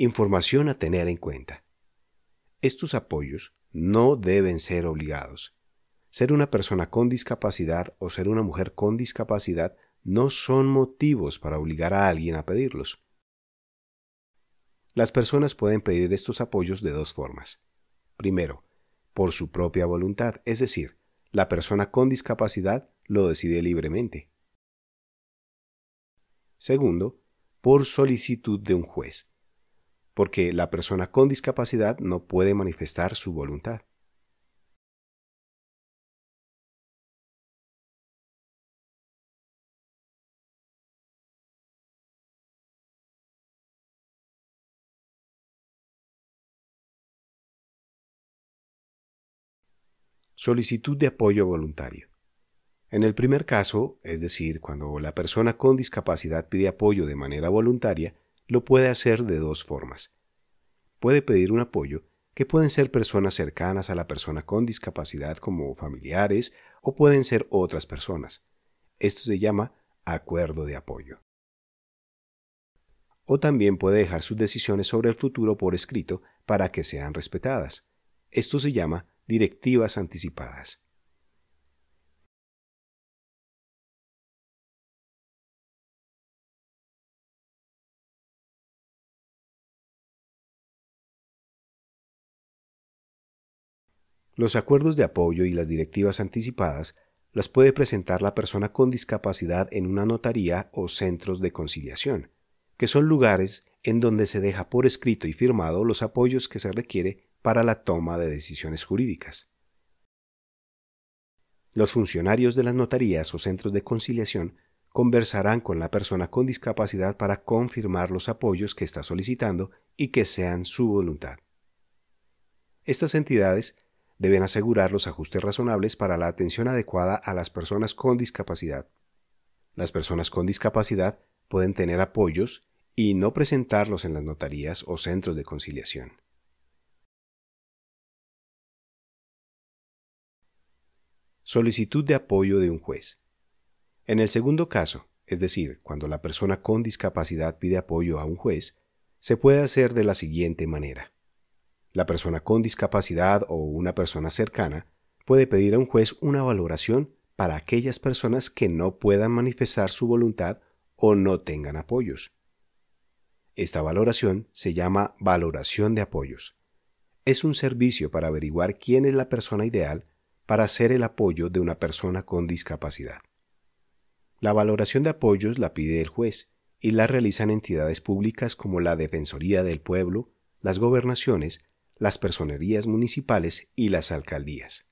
Información a tener en cuenta. Estos apoyos no deben ser obligados. Ser una persona con discapacidad o ser una mujer con discapacidad no son motivos para obligar a alguien a pedirlos. Las personas pueden pedir estos apoyos de dos formas. Primero, por su propia voluntad, es decir, la persona con discapacidad lo decide libremente. Segundo, por solicitud de un juez, porque la persona con discapacidad no puede manifestar su voluntad. solicitud de apoyo voluntario. En el primer caso, es decir, cuando la persona con discapacidad pide apoyo de manera voluntaria, lo puede hacer de dos formas. Puede pedir un apoyo, que pueden ser personas cercanas a la persona con discapacidad como familiares o pueden ser otras personas. Esto se llama acuerdo de apoyo. O también puede dejar sus decisiones sobre el futuro por escrito para que sean respetadas. Esto se llama directivas anticipadas. Los acuerdos de apoyo y las directivas anticipadas las puede presentar la persona con discapacidad en una notaría o centros de conciliación, que son lugares en donde se deja por escrito y firmado los apoyos que se requiere para la toma de decisiones jurídicas. Los funcionarios de las notarías o centros de conciliación conversarán con la persona con discapacidad para confirmar los apoyos que está solicitando y que sean su voluntad. Estas entidades deben asegurar los ajustes razonables para la atención adecuada a las personas con discapacidad. Las personas con discapacidad pueden tener apoyos y no presentarlos en las notarías o centros de conciliación. Solicitud de apoyo de un juez. En el segundo caso, es decir, cuando la persona con discapacidad pide apoyo a un juez, se puede hacer de la siguiente manera. La persona con discapacidad o una persona cercana puede pedir a un juez una valoración para aquellas personas que no puedan manifestar su voluntad o no tengan apoyos. Esta valoración se llama valoración de apoyos. Es un servicio para averiguar quién es la persona ideal para hacer el apoyo de una persona con discapacidad. La valoración de apoyos la pide el juez y la realizan entidades públicas como la Defensoría del Pueblo, las gobernaciones, las personerías municipales y las alcaldías.